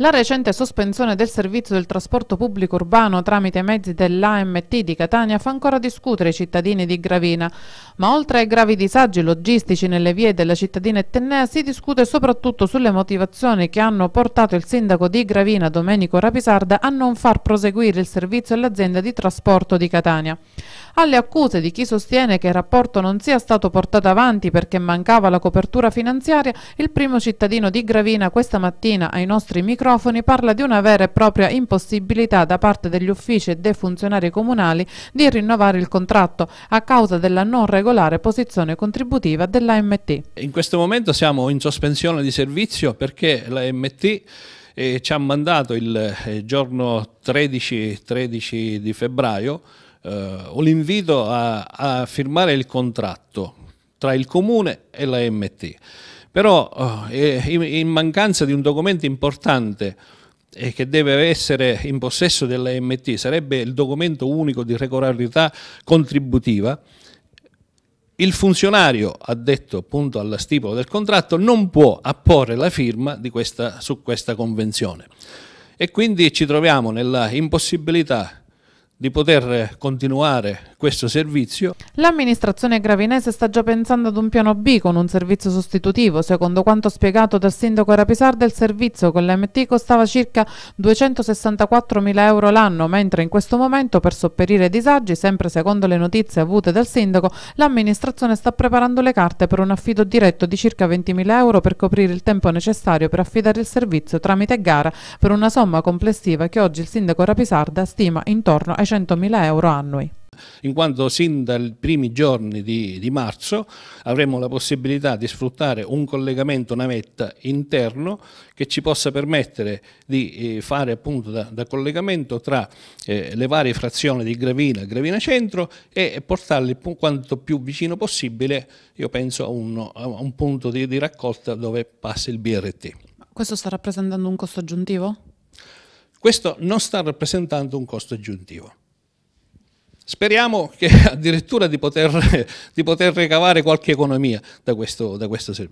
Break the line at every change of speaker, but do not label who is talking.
La recente sospensione del servizio del trasporto pubblico urbano tramite mezzi dell'AMT di Catania fa ancora discutere i cittadini di Gravina, ma oltre ai gravi disagi logistici nelle vie della cittadina etnea si discute soprattutto sulle motivazioni che hanno portato il sindaco di Gravina, Domenico Rapisarda, a non far proseguire il servizio all'azienda di trasporto di Catania. Alle accuse di chi sostiene che il rapporto non sia stato portato avanti perché mancava la copertura finanziaria, il primo cittadino di Gravina questa mattina ai nostri microfoni microfoni parla di una vera e propria impossibilità da parte degli uffici e dei funzionari comunali di rinnovare il contratto a causa della non regolare posizione contributiva dell'AMT.
In questo momento siamo in sospensione di servizio perché l'AMT eh, ci ha mandato il eh, giorno 13, 13, di febbraio eh, l'invito a, a firmare il contratto tra il comune e l'AMT. Però eh, in mancanza di un documento importante e che deve essere in possesso dell'AMT, sarebbe il documento unico di regolarità contributiva, il funzionario addetto appunto alla stipula del contratto non può apporre la firma questa, su questa convenzione. E quindi ci troviamo nella impossibilità di poter continuare questo servizio.
L'amministrazione gravinese sta già pensando ad un piano B con un servizio sostitutivo. Secondo quanto spiegato dal sindaco Rapisarda, il servizio con l'MT costava circa 264.000 euro l'anno, mentre in questo momento per sopperire ai disagi, sempre secondo le notizie avute dal sindaco, l'amministrazione sta preparando le carte per un affido diretto di circa 20.000 euro per coprire il tempo necessario per affidare il servizio tramite gara per una somma complessiva che oggi il sindaco Rapisarda stima intorno ai 100.000 euro annui
in quanto sin dai primi giorni di, di, marzo avremo la possibilità di sfruttare un collegamento navetta interno che ci possa permettere di eh, fare appunto da, da collegamento tra eh, le varie frazioni di Gravina, Gravina Centro e portarli quanto più vicino possibile, io penso, a un, a un punto di, di raccolta dove passa il BRT. Questo sta rappresentando un costo aggiuntivo? Questo non sta rappresentando un costo aggiuntivo. Speriamo che addirittura di poter, di poter ricavare qualche economia da questo, da questo servizio.